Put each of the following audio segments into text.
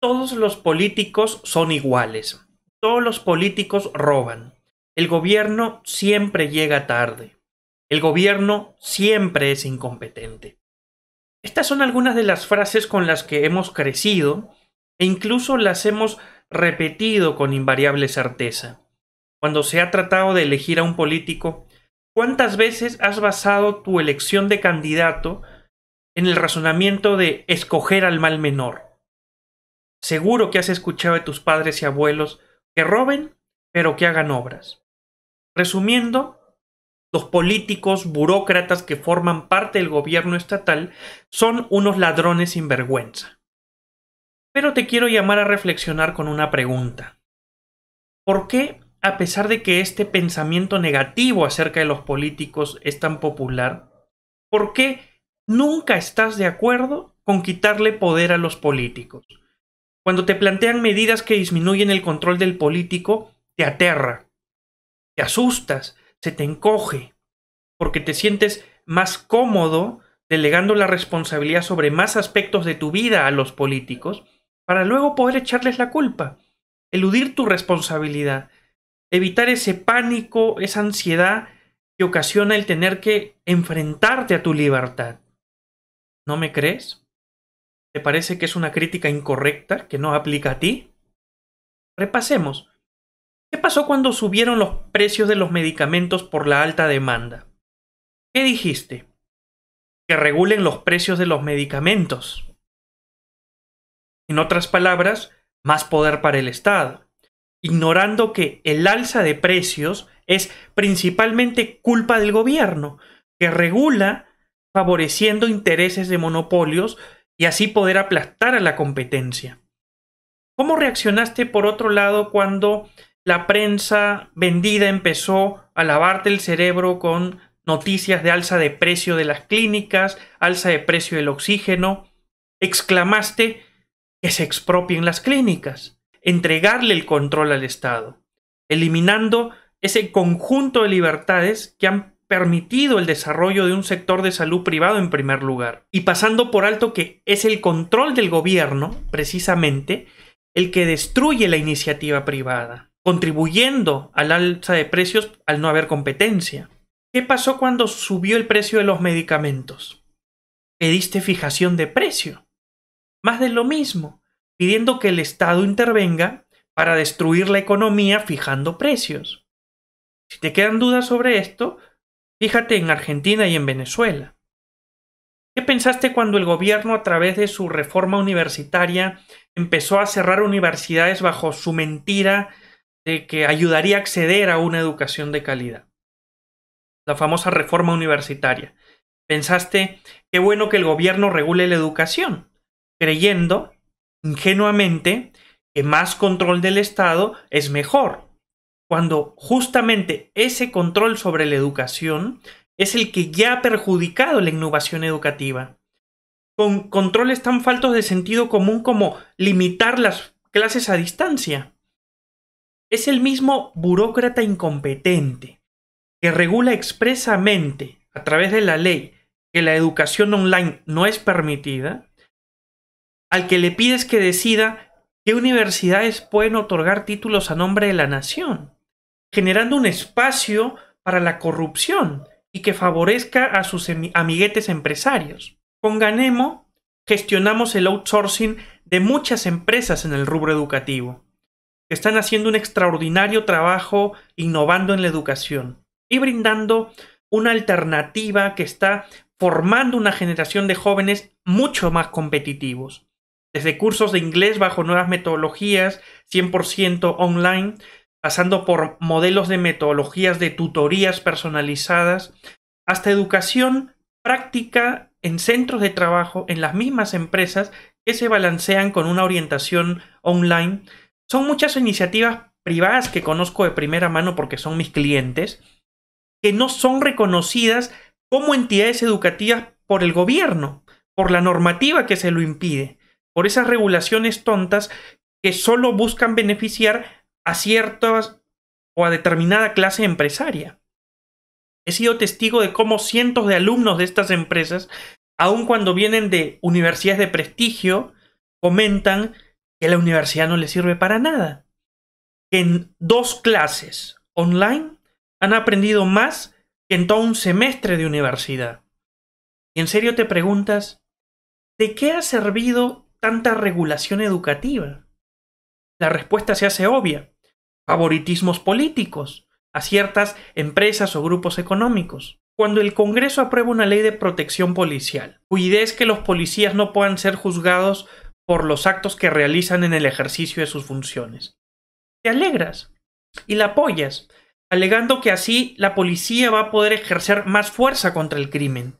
todos los políticos son iguales. Todos los políticos roban. El gobierno siempre llega tarde. El gobierno siempre es incompetente. Estas son algunas de las frases con las que hemos crecido e incluso las hemos repetido con invariable certeza. Cuando se ha tratado de elegir a un político, ¿cuántas veces has basado tu elección de candidato en el razonamiento de escoger al mal menor? Seguro que has escuchado de tus padres y abuelos que roben, pero que hagan obras. Resumiendo, los políticos, burócratas que forman parte del gobierno estatal son unos ladrones sin vergüenza. Pero te quiero llamar a reflexionar con una pregunta. ¿Por qué, a pesar de que este pensamiento negativo acerca de los políticos es tan popular, por qué nunca estás de acuerdo con quitarle poder a los políticos? Cuando te plantean medidas que disminuyen el control del político, te aterra, te asustas, se te encoge, porque te sientes más cómodo delegando la responsabilidad sobre más aspectos de tu vida a los políticos, para luego poder echarles la culpa, eludir tu responsabilidad, evitar ese pánico, esa ansiedad que ocasiona el tener que enfrentarte a tu libertad. ¿No me crees? ¿Te parece que es una crítica incorrecta que no aplica a ti? Repasemos. ¿Qué pasó cuando subieron los precios de los medicamentos por la alta demanda? ¿Qué dijiste? Que regulen los precios de los medicamentos. En otras palabras, más poder para el Estado, ignorando que el alza de precios es principalmente culpa del gobierno, que regula favoreciendo intereses de monopolios y así poder aplastar a la competencia. ¿Cómo reaccionaste por otro lado cuando la prensa vendida empezó a lavarte el cerebro con noticias de alza de precio de las clínicas, alza de precio del oxígeno? Exclamaste que se expropien las clínicas, entregarle el control al Estado, eliminando ese conjunto de libertades que han permitido el desarrollo de un sector de salud privado en primer lugar. Y pasando por alto que es el control del gobierno, precisamente, el que destruye la iniciativa privada, contribuyendo al alza de precios al no haber competencia. ¿Qué pasó cuando subió el precio de los medicamentos? Pediste fijación de precio. Más de lo mismo, pidiendo que el Estado intervenga para destruir la economía fijando precios. Si te quedan dudas sobre esto, Fíjate en Argentina y en Venezuela. ¿Qué pensaste cuando el gobierno a través de su reforma universitaria empezó a cerrar universidades bajo su mentira de que ayudaría a acceder a una educación de calidad? La famosa reforma universitaria. Pensaste, qué bueno que el gobierno regule la educación, creyendo ingenuamente que más control del Estado es mejor, cuando justamente ese control sobre la educación es el que ya ha perjudicado la innovación educativa. Con controles tan faltos de sentido común como limitar las clases a distancia. Es el mismo burócrata incompetente que regula expresamente a través de la ley que la educación online no es permitida, al que le pides que decida qué universidades pueden otorgar títulos a nombre de la nación generando un espacio para la corrupción y que favorezca a sus amiguetes empresarios. Con Ganemo gestionamos el outsourcing de muchas empresas en el rubro educativo, que están haciendo un extraordinario trabajo innovando en la educación y brindando una alternativa que está formando una generación de jóvenes mucho más competitivos. Desde cursos de inglés bajo nuevas metodologías 100% online pasando por modelos de metodologías de tutorías personalizadas, hasta educación práctica en centros de trabajo, en las mismas empresas que se balancean con una orientación online. Son muchas iniciativas privadas que conozco de primera mano porque son mis clientes, que no son reconocidas como entidades educativas por el gobierno, por la normativa que se lo impide, por esas regulaciones tontas que solo buscan beneficiar a ciertas o a determinada clase empresaria. He sido testigo de cómo cientos de alumnos de estas empresas, aun cuando vienen de universidades de prestigio, comentan que la universidad no les sirve para nada. Que en dos clases online han aprendido más que en todo un semestre de universidad. Y en serio te preguntas, ¿de qué ha servido tanta regulación educativa? La respuesta se hace obvia favoritismos políticos a ciertas empresas o grupos económicos. Cuando el Congreso aprueba una ley de protección policial, cuya idea es que los policías no puedan ser juzgados por los actos que realizan en el ejercicio de sus funciones. Te alegras y la apoyas, alegando que así la policía va a poder ejercer más fuerza contra el crimen.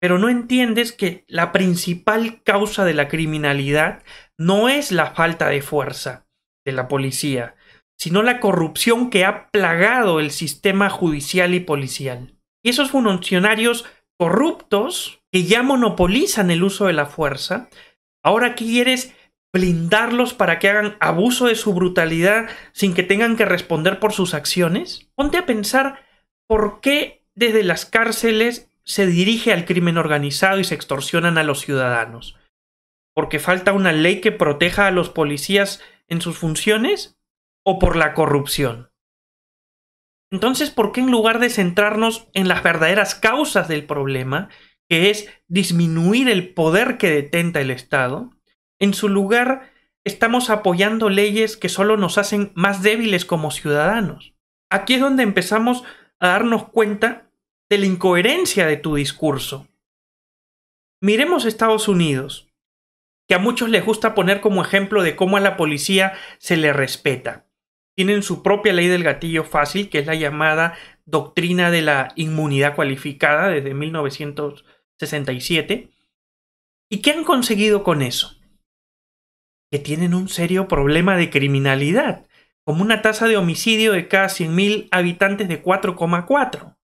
Pero no entiendes que la principal causa de la criminalidad no es la falta de fuerza de la policía, sino la corrupción que ha plagado el sistema judicial y policial. Y esos funcionarios corruptos que ya monopolizan el uso de la fuerza, ahora quieres blindarlos para que hagan abuso de su brutalidad sin que tengan que responder por sus acciones? Ponte a pensar por qué desde las cárceles se dirige al crimen organizado y se extorsionan a los ciudadanos. ¿Porque falta una ley que proteja a los policías en sus funciones? o por la corrupción. Entonces, ¿por qué en lugar de centrarnos en las verdaderas causas del problema, que es disminuir el poder que detenta el Estado, en su lugar estamos apoyando leyes que solo nos hacen más débiles como ciudadanos? Aquí es donde empezamos a darnos cuenta de la incoherencia de tu discurso. Miremos Estados Unidos, que a muchos les gusta poner como ejemplo de cómo a la policía se le respeta tienen su propia ley del gatillo fácil, que es la llamada doctrina de la inmunidad cualificada desde 1967. ¿Y qué han conseguido con eso? Que tienen un serio problema de criminalidad, como una tasa de homicidio de cada 100.000 habitantes de 4,4.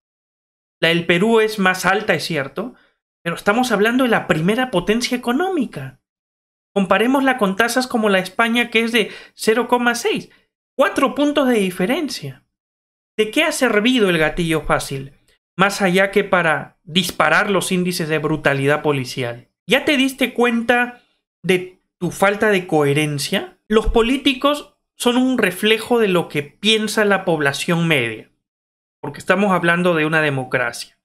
La del Perú es más alta, es cierto, pero estamos hablando de la primera potencia económica. Comparémosla con tasas como la de España, que es de 0,6. Cuatro puntos de diferencia. ¿De qué ha servido el gatillo fácil? Más allá que para disparar los índices de brutalidad policial. ¿Ya te diste cuenta de tu falta de coherencia? Los políticos son un reflejo de lo que piensa la población media, porque estamos hablando de una democracia.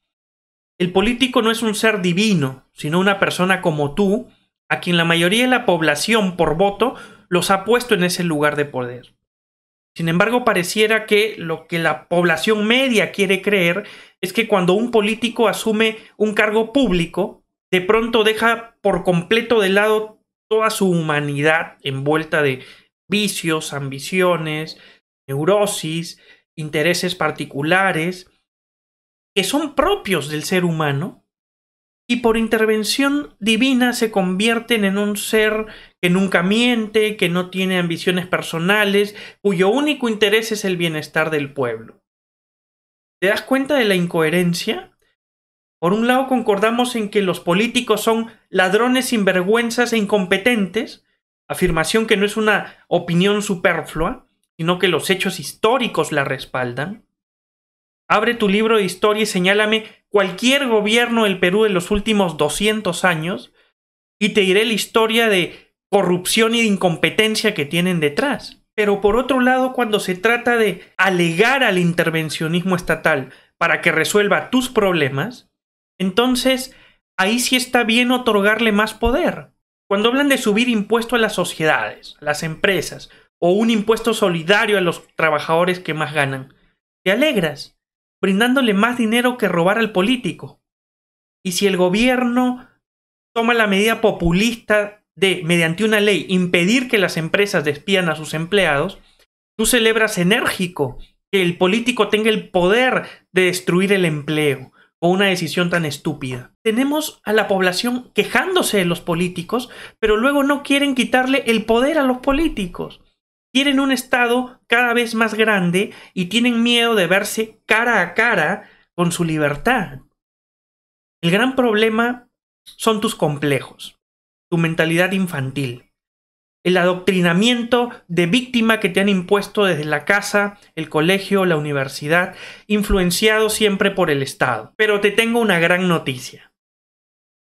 El político no es un ser divino, sino una persona como tú, a quien la mayoría de la población por voto los ha puesto en ese lugar de poder. Sin embargo, pareciera que lo que la población media quiere creer es que cuando un político asume un cargo público, de pronto deja por completo de lado toda su humanidad envuelta de vicios, ambiciones, neurosis, intereses particulares, que son propios del ser humano y por intervención divina se convierten en un ser que nunca miente, que no tiene ambiciones personales, cuyo único interés es el bienestar del pueblo. ¿Te das cuenta de la incoherencia? Por un lado concordamos en que los políticos son ladrones sinvergüenzas e incompetentes, afirmación que no es una opinión superflua, sino que los hechos históricos la respaldan. Abre tu libro de historia y señálame cualquier gobierno del Perú de los últimos 200 años y te diré la historia de corrupción y de incompetencia que tienen detrás. Pero por otro lado, cuando se trata de alegar al intervencionismo estatal para que resuelva tus problemas, entonces ahí sí está bien otorgarle más poder. Cuando hablan de subir impuesto a las sociedades, a las empresas, o un impuesto solidario a los trabajadores que más ganan, te alegras brindándole más dinero que robar al político. Y si el gobierno toma la medida populista de, mediante una ley, impedir que las empresas despidan a sus empleados, tú celebras enérgico que el político tenga el poder de destruir el empleo o una decisión tan estúpida. Tenemos a la población quejándose de los políticos, pero luego no quieren quitarle el poder a los políticos. Tienen un Estado cada vez más grande y tienen miedo de verse cara a cara con su libertad. El gran problema son tus complejos, tu mentalidad infantil, el adoctrinamiento de víctima que te han impuesto desde la casa, el colegio, la universidad, influenciado siempre por el Estado. Pero te tengo una gran noticia.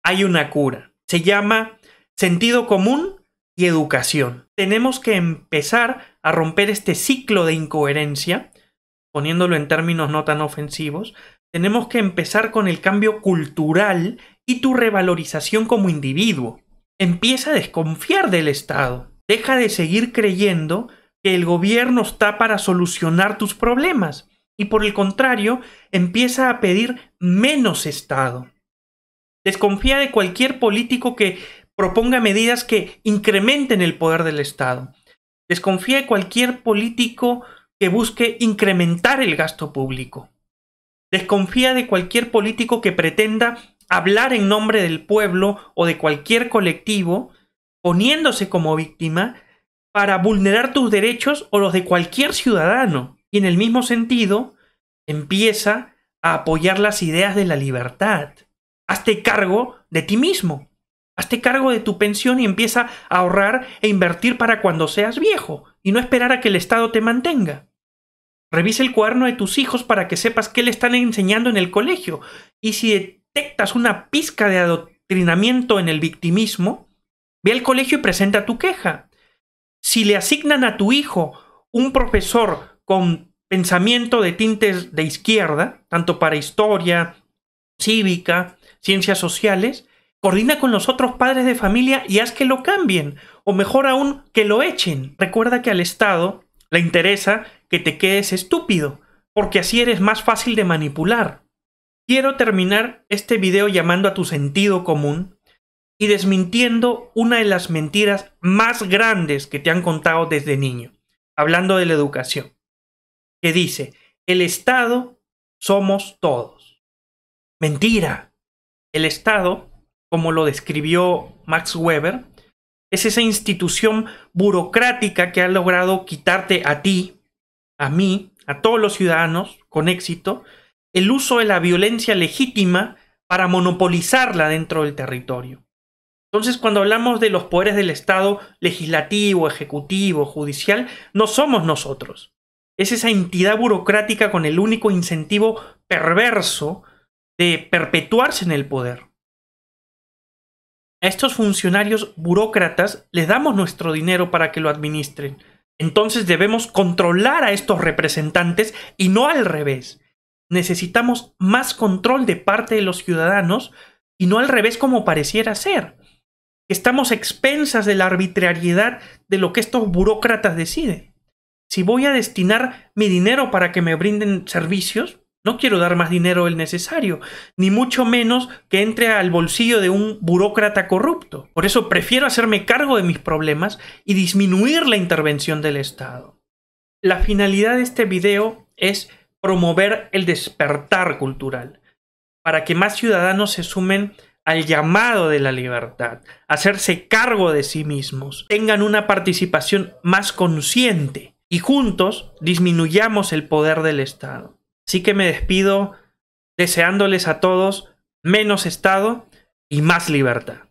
Hay una cura. Se llama sentido común y educación. Tenemos que empezar a romper este ciclo de incoherencia, poniéndolo en términos no tan ofensivos. Tenemos que empezar con el cambio cultural y tu revalorización como individuo. Empieza a desconfiar del Estado. Deja de seguir creyendo que el gobierno está para solucionar tus problemas y por el contrario, empieza a pedir menos Estado. Desconfía de cualquier político que proponga medidas que incrementen el poder del Estado. Desconfía de cualquier político que busque incrementar el gasto público. Desconfía de cualquier político que pretenda hablar en nombre del pueblo o de cualquier colectivo, poniéndose como víctima para vulnerar tus derechos o los de cualquier ciudadano. Y en el mismo sentido, empieza a apoyar las ideas de la libertad. Hazte cargo de ti mismo. Hazte cargo de tu pensión y empieza a ahorrar e invertir para cuando seas viejo, y no esperar a que el Estado te mantenga. Revisa el cuaderno de tus hijos para que sepas qué le están enseñando en el colegio, y si detectas una pizca de adoctrinamiento en el victimismo, ve al colegio y presenta tu queja. Si le asignan a tu hijo un profesor con pensamiento de tintes de izquierda, tanto para historia, cívica, ciencias sociales, Coordina con los otros padres de familia y haz que lo cambien, o mejor aún, que lo echen. Recuerda que al Estado le interesa que te quedes estúpido, porque así eres más fácil de manipular. Quiero terminar este video llamando a tu sentido común y desmintiendo una de las mentiras más grandes que te han contado desde niño, hablando de la educación, que dice, el Estado somos todos. Mentira. El Estado como lo describió Max Weber, es esa institución burocrática que ha logrado quitarte a ti, a mí, a todos los ciudadanos, con éxito, el uso de la violencia legítima para monopolizarla dentro del territorio. Entonces, cuando hablamos de los poderes del Estado legislativo, ejecutivo, judicial, no somos nosotros. Es esa entidad burocrática con el único incentivo perverso de perpetuarse en el poder. A estos funcionarios burócratas les damos nuestro dinero para que lo administren. Entonces debemos controlar a estos representantes y no al revés. Necesitamos más control de parte de los ciudadanos y no al revés como pareciera ser. Estamos expensas de la arbitrariedad de lo que estos burócratas deciden. Si voy a destinar mi dinero para que me brinden servicios, no quiero dar más dinero del necesario, ni mucho menos que entre al bolsillo de un burócrata corrupto. Por eso prefiero hacerme cargo de mis problemas y disminuir la intervención del Estado. La finalidad de este video es promover el despertar cultural, para que más ciudadanos se sumen al llamado de la libertad, hacerse cargo de sí mismos, tengan una participación más consciente y juntos disminuyamos el poder del Estado. Así que me despido deseándoles a todos menos Estado y más libertad.